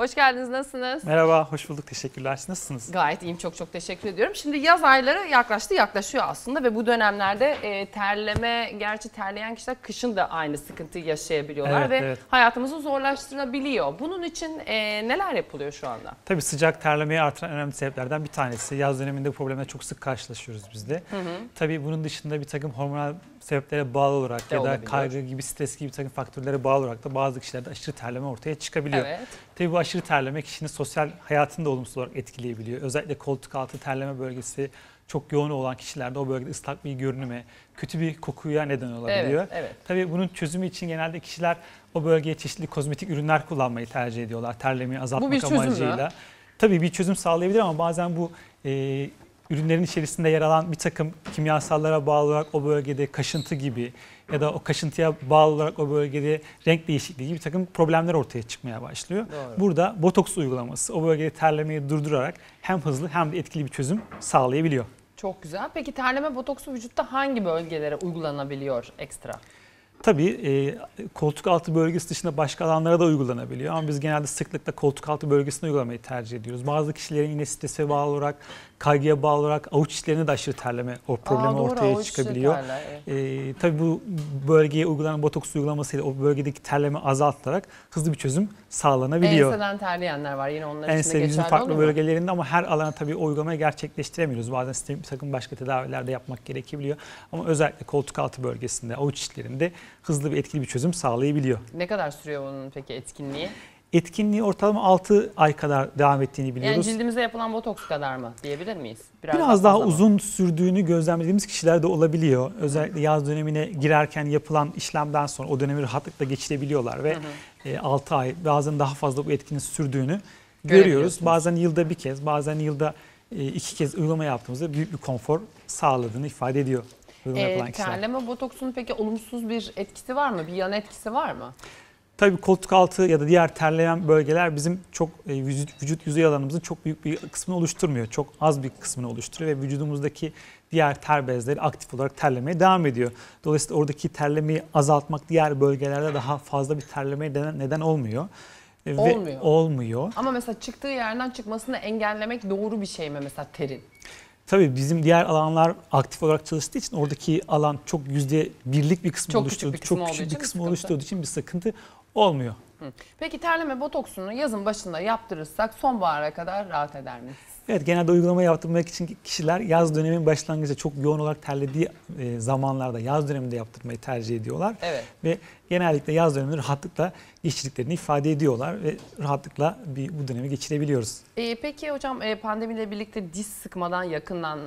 Hoş geldiniz, nasılsınız? Merhaba, hoş bulduk. Teşekkürler. Siz nasılsınız? Gayet iyiyim, çok çok teşekkür ediyorum. Şimdi yaz ayları yaklaştı, yaklaşıyor aslında ve bu dönemlerde e, terleme, gerçi terleyen kişiler kışın da aynı sıkıntı yaşayabiliyorlar evet, ve evet. hayatımızı zorlaştırabiliyor. Bunun için e, neler yapılıyor şu anda? Tabii sıcak terlemeyi artıran önemli sebeplerden bir tanesi. Yaz döneminde bu problemle çok sık karşılaşıyoruz biz de. Hı hı. Tabii bunun dışında bir takım hormonal sebeplere bağlı olarak de ya da kaygı gibi, stres gibi takım faktörlere bağlı olarak da bazı kişilerde aşırı terleme ortaya çıkabiliyor. Evet. Tabii bu aşırı terleme kişinin sosyal hayatını da olumsuz olarak etkileyebiliyor. Özellikle koltuk altı terleme bölgesi çok yoğun olan kişilerde o bölgede ıslak bir görünüme, kötü bir kokuya neden olabiliyor. Evet, evet. Tabii bunun çözümü için genelde kişiler o bölgeye çeşitli kozmetik ürünler kullanmayı tercih ediyorlar terlemeyi azaltmak amacıyla. Bu bir çözüm Tabii bir çözüm sağlayabilir ama bazen bu e, ürünlerin içerisinde yer alan bir takım kimyasallara bağlı olarak o bölgede kaşıntı gibi ya da o kaşıntıya bağlı olarak o bölgede renk değişikliği gibi bir takım problemler ortaya çıkmaya başlıyor. Doğru. Burada botoks uygulaması o bölgede terlemeyi durdurarak hem hızlı hem de etkili bir çözüm sağlayabiliyor. Çok güzel. Peki terleme botoksu vücutta hangi bölgelere uygulanabiliyor ekstra? Tabii e, koltuk altı bölgesi dışında başka alanlara da uygulanabiliyor ama biz genelde sıklıkla koltuk altı bölgesine uygulamayı tercih ediyoruz. Bazı kişilerin yine strese bağlı olarak, kaygıya bağlı olarak avuç içlerine de aşırı terleme o problemi Aa, doğru, ortaya çıkabiliyor. E, tabii bu bölgeye uygulanan botoks uygulamasıyla o bölgedeki terleme azaltılarak hızlı bir çözüm sağlanabiliyor. Enseden terleyenler var yine onlar Ense, için de geçerli farklı bölgelerinde ama her alana tabii o uygulamayı gerçekleştiremiyoruz. Bazen sistemik takım başka tedavilerde yapmak gerekebiliyor ama özellikle koltuk altı bölgesinde, avuç içlerinde hızlı ve etkili bir çözüm sağlayabiliyor. Ne kadar sürüyor bunun peki etkinliği? Etkinliği ortalama 6 ay kadar devam ettiğini biliyoruz. Yani cildimize yapılan botoks kadar mı diyebilir miyiz? Biraz, Biraz daha, daha uzun sürdüğünü gözlemlediğimiz kişiler de olabiliyor. Özellikle yaz dönemine girerken yapılan işlemden sonra o dönemi rahatlıkla geçirebiliyorlar ve hı hı. 6 e, ay bazen daha fazla bu etkinin sürdüğünü görüyoruz. Bazen yılda bir kez, bazen yılda e, iki kez uygulama yaptığımızda büyük bir konfor sağladığını ifade ediyor. Ee, terleme botoksun peki olumsuz bir etkisi var mı? Bir yan etkisi var mı? Tabii koltuk altı ya da diğer terleyen bölgeler bizim çok e, vücut, vücut yüzey alanımızın çok büyük bir kısmını oluşturmuyor. Çok az bir kısmını oluşturuyor ve vücudumuzdaki diğer ter bezleri aktif olarak terlemeye devam ediyor. Dolayısıyla oradaki terlemeyi azaltmak diğer bölgelerde daha fazla bir terlemeye neden olmuyor. E, ve olmuyor. Olmuyor. Ama mesela çıktığı yerden çıkmasını engellemek doğru bir şey mi mesela terin? Tabii bizim diğer alanlar aktif olarak çalıştığı için oradaki alan çok yüzde birlik bir kısmı çok oluşturduğu, küçük çok küçük bir kısmı oluşturduğu için bir sıkıntı olmuyor. Peki terleme botoksunu yazın başında yaptırırsak sonbahara kadar rahat eder miyiz? Evet genelde uygulama yaptırmak için kişiler yaz dönemin başlangıcı çok yoğun olarak terlediği e, zamanlarda yaz döneminde yaptırmayı tercih ediyorlar. Evet. Ve genellikle yaz döneminde rahatlıkla işçiliklerini ifade ediyorlar ve rahatlıkla bir bu dönemi geçirebiliyoruz. E, peki hocam e, pandemiyle birlikte diş sıkmadan yakından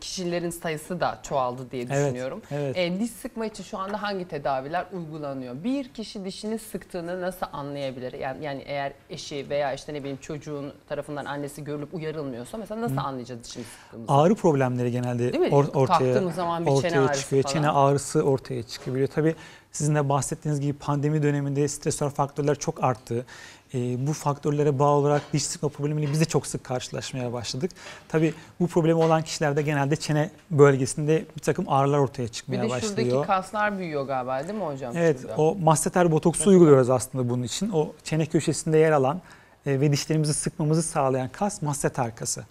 kişilerin sayısı da çoğaldı diye düşünüyorum. Evet, evet. E, diş sıkma için şu anda hangi tedaviler uygulanıyor? Bir kişi dişini sıktığını nasıl anlayabilir? Yani, yani eğer eşi veya işte ne bileyim çocuğun tarafından annesi görülüp uyarılmıyorsa mesela nasıl Hı. anlayacağız dişini sıktığımızı? Ağrı problemleri genelde or- ortaya, zaman bir ortaya çene çıkıyor. Falan. Çene ağrısı ortaya çıkabiliyor. Tabii sizin de bahsettiğiniz gibi pandemi döneminde stresör faktörler çok arttı. E, bu faktörlere bağlı olarak diş sıkma problemiyle biz de çok sık karşılaşmaya başladık. Tabii bu problemi olan kişilerde genelde çene bölgesinde bir takım ağrılar ortaya çıkmaya başlıyor. Bir de şuradaki başlıyor. kaslar büyüyor galiba değil mi hocam? Evet şurada? o masseter botoksu uyguluyoruz aslında bunun için. O çene köşesinde yer alan e, ve dişlerimizi sıkmamızı sağlayan kas masseter kası.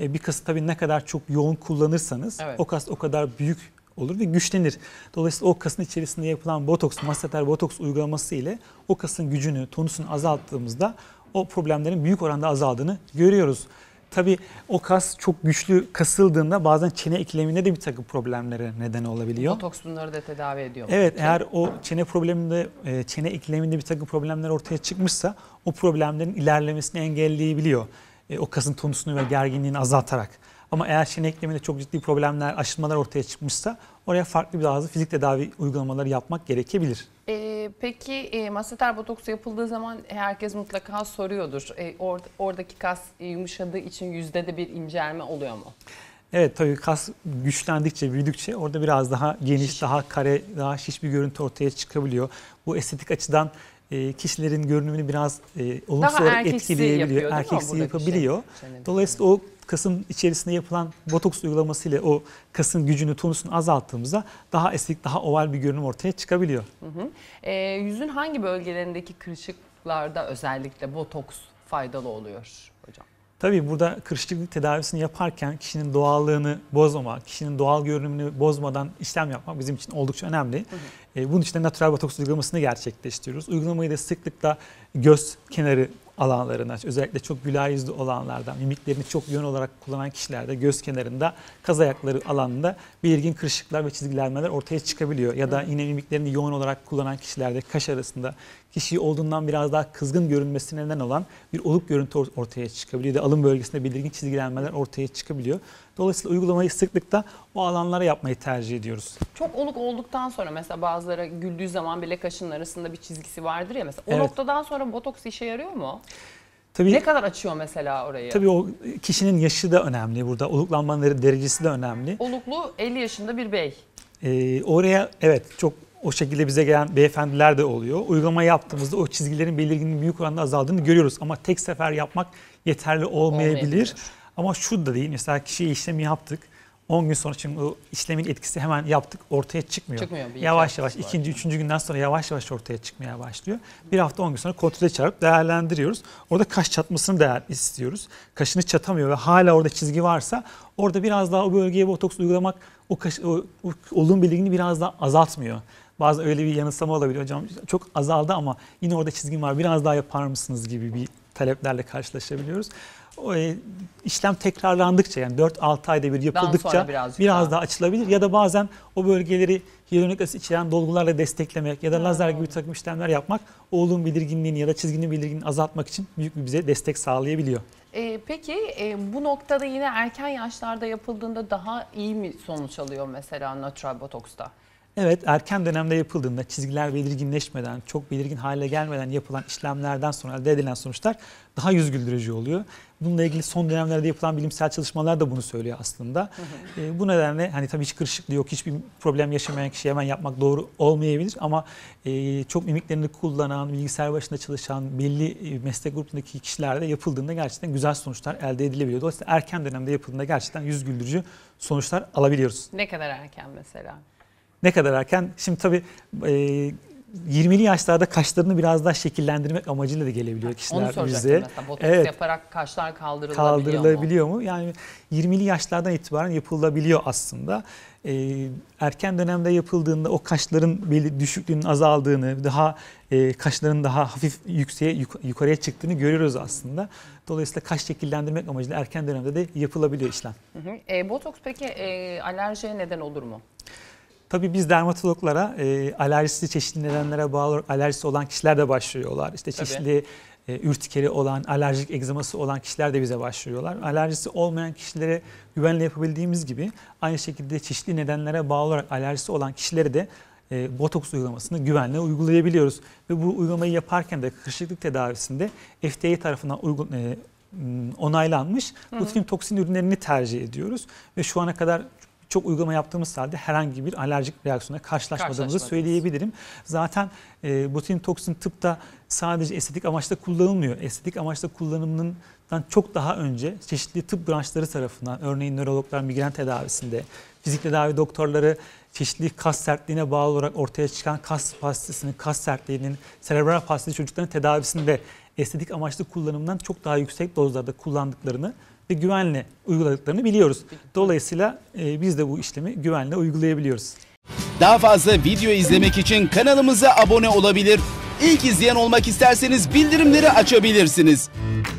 E, bir kası tabii ne kadar çok yoğun kullanırsanız evet. o kas o kadar büyük olur ve güçlenir. Dolayısıyla o kasın içerisinde yapılan botoks, masseter botoks uygulaması ile o kasın gücünü, tonusunu azalttığımızda o problemlerin büyük oranda azaldığını görüyoruz. Tabi o kas çok güçlü kasıldığında bazen çene ikileminde de bir takım problemlere neden olabiliyor. Botoks bunları da tedavi ediyor. Evet eğer o çene probleminde e, çene ikileminde bir takım problemler ortaya çıkmışsa o problemlerin ilerlemesini engelleyebiliyor. E, o kasın tonusunu ve gerginliğini azaltarak. Ama eğer şen ekleminde çok ciddi problemler, aşınmalar ortaya çıkmışsa oraya farklı bir biraz fizik tedavi uygulamaları yapmak gerekebilir. E, peki e, masseter botoks yapıldığı zaman herkes mutlaka soruyordur. E, or, oradaki kas yumuşadığı için yüzde de bir incelme oluyor mu? Evet tabii kas güçlendikçe, büyüdükçe orada biraz daha geniş, şiş. daha kare, daha şiş bir görüntü ortaya çıkabiliyor. Bu estetik açıdan e, kişilerin görünümünü biraz e, olumsuz olarak etkileyebiliyor. Yapıyor, erkeksi şey, yapabiliyor. Şey, Dolayısıyla o kasın içerisinde yapılan botoks uygulaması ile o kasın gücünü, tonusunu azalttığımızda daha esnek, daha oval bir görünüm ortaya çıkabiliyor. Hı hı. E, yüzün hangi bölgelerindeki kırışıklarda özellikle botoks faydalı oluyor hocam? Tabii burada kırışıklık tedavisini yaparken kişinin doğallığını bozmamak, kişinin doğal görünümünü bozmadan işlem yapmak bizim için oldukça önemli. Hı hı. Ee, bunun için de natural botoks uygulamasını gerçekleştiriyoruz. Uygulamayı da sıklıkla göz kenarı alanlarına özellikle çok güler yüzlü olanlardan mimiklerini çok yön olarak kullanan kişilerde göz kenarında kaz ayakları alanında belirgin kırışıklar ve çizgilenmeler ortaya çıkabiliyor. Ya da yine mimiklerini yoğun olarak kullanan kişilerde kaş arasında kişi olduğundan biraz daha kızgın görünmesine neden olan bir oluk görüntü ortaya çıkabiliyor. Ya da alın bölgesinde belirgin çizgilenmeler ortaya çıkabiliyor. Dolayısıyla uygulamayı sıklıkta o alanlara yapmayı tercih ediyoruz. Çok oluk olduktan sonra mesela bazılara güldüğü zaman bile kaşın arasında bir çizgisi vardır ya mesela. O evet. noktadan sonra botoks işe yarıyor mu? Tabii, ne kadar açıyor mesela orayı? Tabii o kişinin yaşı da önemli burada. Oluklanmanın derecesi de önemli. Oluklu 50 yaşında bir bey. Ee, oraya evet çok o şekilde bize gelen beyefendiler de oluyor. Uygulama yaptığımızda o çizgilerin belirginin büyük oranda azaldığını görüyoruz. Ama tek sefer yapmak yeterli olmayabilir. olmayabilir. Ama şu da değil. Mesela kişiye işlemi yaptık. 10 gün sonra çünkü o işlemin etkisi hemen yaptık ortaya çıkmıyor. çıkmıyor yavaş yavaş ikinci, var. üçüncü günden sonra yavaş yavaş ortaya çıkmaya başlıyor. Bir hafta 10 gün sonra kontrole çağırıp değerlendiriyoruz. Orada kaş çatmasını değer istiyoruz. Kaşını çatamıyor ve hala orada çizgi varsa orada biraz daha o bölgeye botoks uygulamak o, kaş, o, o olum belirgini biraz daha azaltmıyor. Bazı öyle bir yanılsama olabiliyor hocam çok azaldı ama yine orada çizgin var biraz daha yapar mısınız gibi bir taleplerle karşılaşabiliyoruz. O, e, işlem tekrarlandıkça yani 4-6 ayda bir yapıldıkça biraz daha. daha açılabilir. Ya da bazen o bölgeleri hyaluronik asit içeren dolgularla desteklemek ya da hmm. lazer gibi bir takım işlemler yapmak oğlum belirginliğini ya da çizginin belirginliğini azaltmak için büyük bir bize destek sağlayabiliyor. E, peki e, bu noktada yine erken yaşlarda yapıldığında daha iyi mi sonuç alıyor mesela natural botoksta? Evet erken dönemde yapıldığında çizgiler belirginleşmeden, çok belirgin hale gelmeden yapılan işlemlerden sonra elde edilen sonuçlar daha yüz güldürücü oluyor. Bununla ilgili son dönemlerde yapılan bilimsel çalışmalar da bunu söylüyor aslında. E, bu nedenle hani tabii hiç kırışıklığı yok, hiçbir problem yaşamayan kişi hemen yapmak doğru olmayabilir ama e, çok mimiklerini kullanan, bilgisayar başında çalışan belli e, meslek grubundaki kişilerde yapıldığında gerçekten güzel sonuçlar elde edilebiliyor. Dolayısıyla erken dönemde yapıldığında gerçekten yüz güldürücü sonuçlar alabiliyoruz. Ne kadar erken mesela? Ne kadar erken? Şimdi tabii e, 20'li yaşlarda kaşlarını biraz daha şekillendirmek amacıyla da gelebiliyor kişiler Onu bize. Mesela, evet. yaparak kaşlar kaldırılabiliyor, kaldırılabiliyor mu? mu? Yani 20'li yaşlardan itibaren yapılabiliyor aslında. Ee, erken dönemde yapıldığında o kaşların düşüklüğünün azaldığını, daha e, kaşların daha hafif yükseğe yuk yukarıya çıktığını görüyoruz aslında. Dolayısıyla kaş şekillendirmek amacıyla erken dönemde de yapılabiliyor işlem. Hı hı. E, botoks peki e, alerjiye neden olur mu? Tabii biz dermatologlara e, alerjisi çeşitli nedenlere bağlı alerjisi olan kişiler de başvuruyorlar. İşte çeşitli e, ürtikeri olan, alerjik egzaması olan kişiler de bize başvuruyorlar. Alerjisi olmayan kişilere güvenle yapabildiğimiz gibi aynı şekilde çeşitli nedenlere bağlı olarak alerjisi olan kişileri de e, botoks uygulamasını güvenle uygulayabiliyoruz. Ve bu uygulamayı yaparken de kırışıklık tedavisinde FDA tarafından uygun, e, onaylanmış hı rutin toksin ürünlerini tercih ediyoruz. Ve şu ana kadar çok uygulama yaptığımız halde herhangi bir alerjik reaksiyona karşılaşmadığımızı söyleyebilirim. Zaten e, botulinum toksin tıpta sadece estetik amaçla kullanılmıyor. Estetik amaçla kullanımından çok daha önce çeşitli tıp branşları tarafından örneğin nörologlar migren tedavisinde, fizik tedavi doktorları çeşitli kas sertliğine bağlı olarak ortaya çıkan kas pastisinin, kas sertliğinin, serebral pastisi çocukların tedavisinde estetik amaçlı kullanımdan çok daha yüksek dozlarda kullandıklarını ve güvenle uyguladıklarını biliyoruz. Dolayısıyla e, biz de bu işlemi güvenle uygulayabiliyoruz. Daha fazla video izlemek için kanalımıza abone olabilir. İlk izleyen olmak isterseniz bildirimleri açabilirsiniz.